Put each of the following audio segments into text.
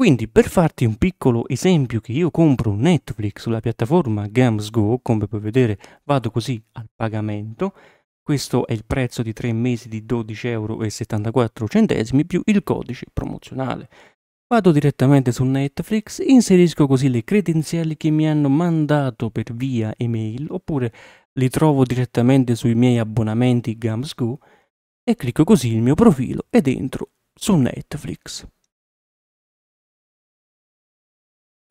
Quindi per farti un piccolo esempio che io compro Netflix sulla piattaforma GamsGo, come puoi vedere vado così al pagamento, questo è il prezzo di 3 mesi di 12,74 euro più il codice promozionale. Vado direttamente su Netflix, inserisco così le credenziali che mi hanno mandato per via email oppure li trovo direttamente sui miei abbonamenti GamsGo e clicco così il mio profilo ed entro su Netflix.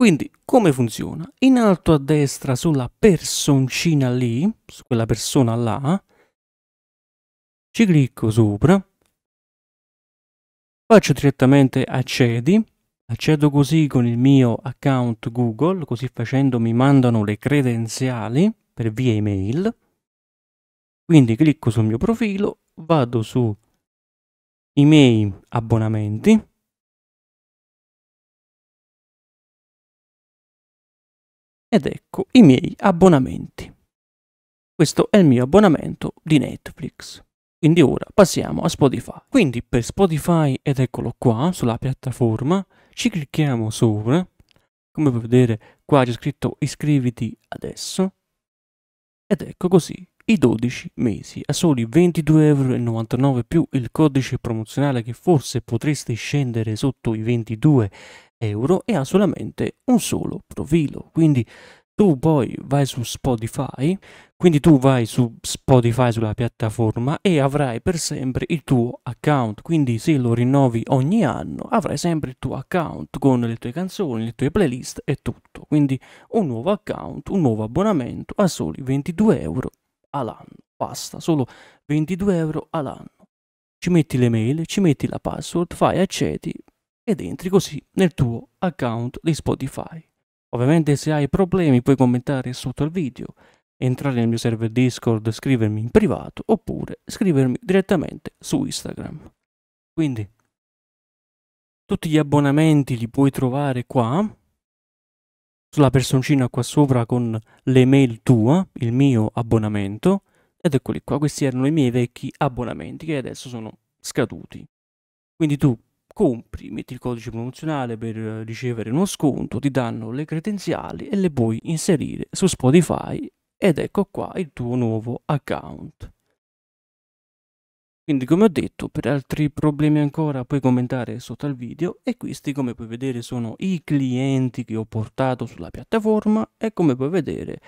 Quindi come funziona? In alto a destra sulla personcina lì, su quella persona là, ci clicco sopra, faccio direttamente accedi, accedo così con il mio account Google, così facendo mi mandano le credenziali per via email, quindi clicco sul mio profilo, vado su i miei abbonamenti, Ed ecco i miei abbonamenti. Questo è il mio abbonamento di Netflix. Quindi ora passiamo a Spotify. Quindi per Spotify, ed eccolo qua, sulla piattaforma, ci clicchiamo sopra. Come puoi vedere qua c'è scritto iscriviti adesso. Ed ecco così i 12 mesi a soli 22,99€ più il codice promozionale che forse potreste scendere sotto i 22€ e ha solamente un solo profilo. Quindi tu poi vai su Spotify, quindi tu vai su Spotify sulla piattaforma e avrai per sempre il tuo account. Quindi se lo rinnovi ogni anno avrai sempre il tuo account con le tue canzoni, le tue playlist e tutto quindi un nuovo account, un nuovo abbonamento a soli 22 euro all'anno. Basta, solo 22 euro all'anno. Ci metti le mail, ci metti la password, fai accedi ed entri così nel tuo account di Spotify. Ovviamente se hai problemi puoi commentare sotto il video, entrare nel mio server Discord, scrivermi in privato oppure scrivermi direttamente su Instagram. Quindi tutti gli abbonamenti li puoi trovare qua la personcina qua sopra con l'email tua, il mio abbonamento, ed eccoli qua, questi erano i miei vecchi abbonamenti che adesso sono scaduti. Quindi tu compri, metti il codice promozionale per ricevere uno sconto, ti danno le credenziali e le puoi inserire su Spotify ed ecco qua il tuo nuovo account. Quindi come ho detto, per altri problemi ancora puoi commentare sotto al video e questi come puoi vedere sono i clienti che ho portato sulla piattaforma e come puoi vedere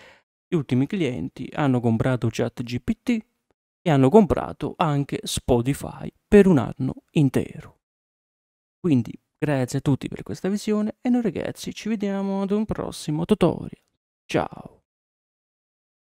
gli ultimi clienti hanno comprato ChatGPT e hanno comprato anche Spotify per un anno intero. Quindi grazie a tutti per questa visione e noi ragazzi ci vediamo ad un prossimo tutorial. Ciao!